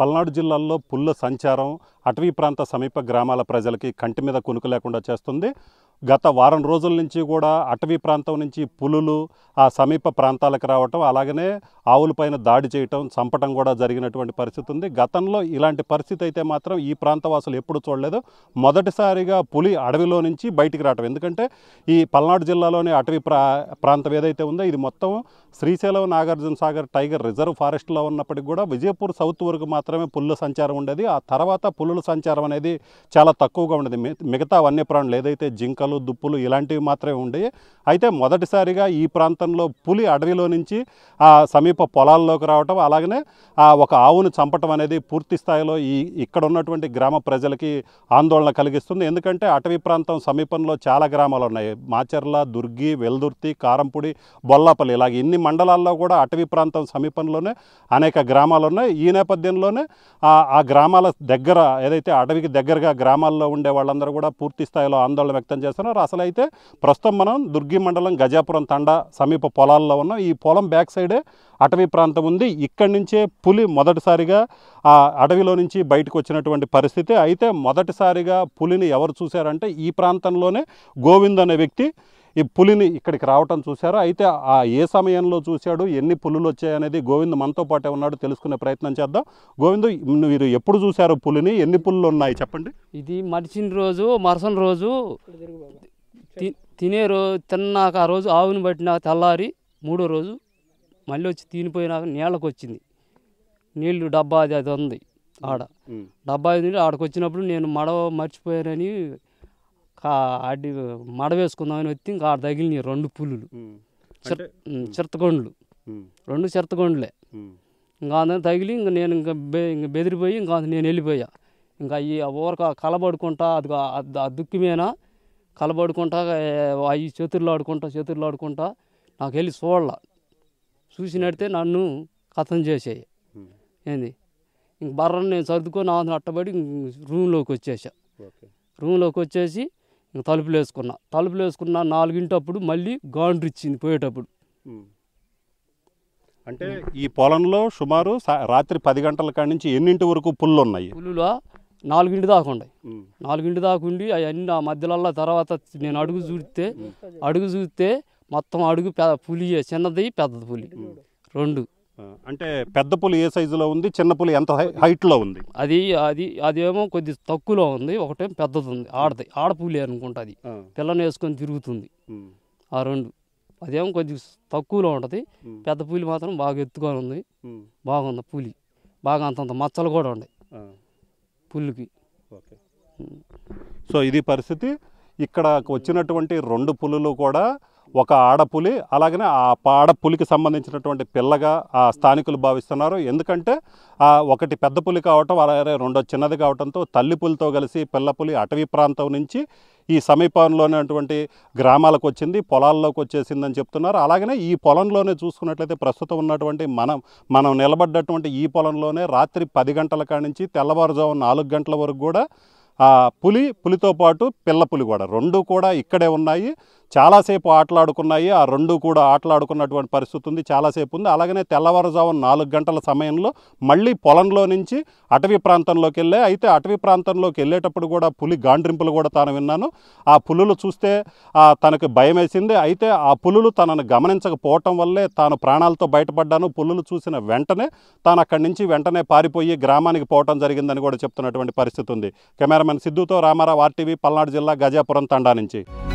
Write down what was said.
పల్నాడు జిల్లాల్లో పుల్ల సంచారం అటవీ ప్రాంత సమీప గ్రామాల ప్రజలకి కంటి మీద కొనుక లేకుండా చేస్తుంది గత వారం రోజుల నుంచి కూడా అటవీ ప్రాంతం నుంచి పులులు ఆ సమీప ప్రాంతాలకు రావటం అలాగనే ఆవులపైన దాడి చేయటం చంపటం కూడా జరిగినటువంటి పరిస్థితి ఉంది గతంలో ఇలాంటి పరిస్థితి అయితే మాత్రం ఈ ప్రాంతవాసులు ఎప్పుడు చూడలేదు మొదటిసారిగా పులి అడవిలో నుంచి బయటికి రావటం ఎందుకంటే ఈ పల్నాడు జిల్లాలోని అటవీ ప్రా ప్రాంతం ఏదైతే ఉందో ఇది మొత్తం శ్రీశైలం నాగార్జున సాగర్ టైగర్ రిజర్వ్ ఫారెస్ట్లో ఉన్నప్పటికీ కూడా విజయపూర్ సౌత్ వరకు మాత్రమే పుల్ల సంచారం ఉండేది ఆ తర్వాత పులుల సంచారం అనేది చాలా తక్కువగా ఉండేది మిగతా వన్యప్రాణులు ఏదైతే జింకలు గుర్రాలు దుప్పులు ఇలాంటివి మాత్రమే ఉండేవి అయితే మొదటిసారిగా ఈ ప్రాంతంలో పులి అడవిలో నుంచి ఆ సమీప పొలాల్లోకి రావటం అలాగనే ఆ ఒక ఆవును చంపటం అనేది పూర్తి స్థాయిలో ఈ ఇక్కడ ఉన్నటువంటి గ్రామ ప్రజలకి ఆందోళన కలిగిస్తుంది ఎందుకంటే అటవీ ప్రాంతం సమీపంలో చాలా గ్రామాలు ఉన్నాయి మాచర్ల దుర్గి వెల్దుర్తి కారంపూడి బొల్లాపల్లి ఇలాగ ఇన్ని మండలాల్లో కూడా అటవీ ప్రాంతం సమీపంలోనే అనేక గ్రామాలు ఉన్నాయి ఈ నేపథ్యంలోనే ఆ గ్రామాల దగ్గర ఏదైతే అటవీకి దగ్గరగా గ్రామాల్లో ఉండే వాళ్ళందరూ కూడా పూర్తి స్థాయిలో ఆందోళన వ్యక్తం చేస్తారు చేస్తున్నారు అసలు అయితే ప్రస్తుతం మనం దుర్గి మండలం గజాపురం తండా సమీప పొలాల్లో ఉన్నాం ఈ పొలం బ్యాక్ సైడే అటవీ ప్రాంతం ఉంది ఇక్కడి నుంచే పులి మొదటిసారిగా ఆ అడవిలో నుంచి బయటకు వచ్చినటువంటి పరిస్థితి అయితే మొదటిసారిగా పులిని ఎవరు చూశారంటే ఈ ప్రాంతంలోనే గోవింద్ అనే వ్యక్తి ఈ పులిని ఇక్కడికి రావటం చూశారు అయితే ఆ ఏ సమయంలో చూశాడు ఎన్ని పులులు వచ్చాయనేది గోవింద్ మనతో పాటే ఉన్నాడు తెలుసుకునే ప్రయత్నం చేద్దాం గోవింద్ మీరు ఎప్పుడు చూశారు పులిని ఎన్ని పులులు ఉన్నాయి చెప్పండి ఇది మరిచిన రోజు మరుసని రోజు తినే రోజు తిన్నాక ఆ రోజు ఆవుని పట్టిన తెల్లారి మూడో రోజు మళ్ళీ వచ్చి తినిపోయినాక నీళ్ళకు వచ్చింది నీళ్ళు డబ్బా అది అది ఉంది ఆడ డబ్బా అది ఆడకు వచ్చినప్పుడు నేను మడవ మర్చిపోయానని ఆడి మడ వేసుకుందామని వచ్చి ఇంకా ఆడ తగిలినాయి రెండు పులులు చిరతగొండ్లు రెండు చిరతగొండ్లే ఇంకా అందరం తగిలి ఇంకా నేను ఇంకా బె ఇంకా బెదిరిపోయి ఇంకా నేను వెళ్ళిపోయా ఇంకా ఈ ఊరక కలబడుకుంటా అది ఆ దుఃఖమేనా కలబడుకుంటా అవి చేతుల్లో ఆడుకుంటా చేతుల్లో ఆడుకుంటా నాకు వెళ్ళి చూడాల నడితే నన్ను కథం చేసేయి ఏంది ఇంక బర్రను నేను సర్దుకొని అట్టబడి రూమ్లోకి వచ్చేసా రూమ్లోకి వచ్చేసి తలుపులు వేసుకున్నా తలుపులు వేసుకున్న నాలుగింటప్పుడు మళ్ళీ గాండ్రు ఇచ్చింది పోయేటప్పుడు అంటే ఈ పొలంలో సుమారు రాత్రి పది గంటల కాడి నుంచి ఎన్నింటి వరకు పుల్లు ఉన్నాయి పుల్లులో నాలుగింటి దాకా ఉండే నాలుగింటి దాకా ఉండి అవన్నీ ఆ మధ్యలో తర్వాత నేను అడుగు చూస్తే అడుగు చూస్తే మొత్తం అడుగు పులి చిన్నది పెద్దది పులి రెండు అంటే పెద్ద పులి ఏ సైజులో ఉంది చిన్న పులి ఎంత హైట్లో ఉంది అది అది అదేమో కొద్ది తక్కువలో ఉంది ఒకటే పెద్దది ఉంది ఆడది ఆడపులి అనుకుంటా అది పిల్లని వేసుకొని తిరుగుతుంది ఆ రెండు అదేమో కొద్ది తక్కువలో ఉంటుంది పెద్ద పులి మాత్రం బాగా ఎత్తుకొని ఉంది బాగుంది పులి బాగా అంతంత మచ్చలు కూడా ఉన్నాయి పులికి సో ఇది పరిస్థితి ఇక్కడ వచ్చినటువంటి రెండు పులులు కూడా ఒక ఆడపులి అలాగనే ఆ ఆడపులికి సంబంధించినటువంటి పిల్లగా ఆ స్థానికులు భావిస్తున్నారు ఎందుకంటే ఆ ఒకటి పెద్ద పులి కావటం అలాగే రెండో చిన్నది కావటంతో తల్లి పులితో కలిసి పిల్లపులి అటవీ ప్రాంతం నుంచి ఈ సమీపంలోనేటువంటి గ్రామాలకు వచ్చింది పొలాల్లోకి వచ్చేసిందని చెప్తున్నారు అలాగనే ఈ పొలంలోనే చూసుకున్నట్లయితే ప్రస్తుతం ఉన్నటువంటి మనం మనం నిలబడ్డటువంటి ఈ పొలంలోనే రాత్రి పది గంటల కానించి తెల్లవారుజాము నాలుగు గంటల వరకు కూడా ఆ పులి పులితో పాటు పిల్ల పులి కూడా రెండు కూడా ఇక్కడే ఉన్నాయి చాలాసేపు ఆటలాడుకున్నాయి ఆ రెండు కూడా ఆటలాడుకున్నటువంటి పరిస్థితి ఉంది చాలాసేపు ఉంది అలాగనే తెల్లవారుజాము నాలుగు గంటల సమయంలో మళ్ళీ పొలంలో నుంచి అటవీ ప్రాంతంలోకి వెళ్ళే అయితే అటవీ ప్రాంతంలోకి వెళ్ళేటప్పుడు కూడా పులి గాండ్రింపులు కూడా తాను విన్నాను ఆ పులులు చూస్తే తనకు భయం అయితే ఆ పులులు తనను గమనించకపోవటం వల్లే తాను ప్రాణాలతో బయటపడ్డాను పులులు చూసిన వెంటనే తాను అక్కడి నుంచి వెంటనే పారిపోయి గ్రామానికి పోవటం జరిగిందని కూడా చెప్తున్నటువంటి పరిస్థితి ఉంది కెమెరామెన్ సిద్ధుతో రామారావు ఆర్టీవీ పల్నాడు జిల్లా గజాపురం తండా నుంచి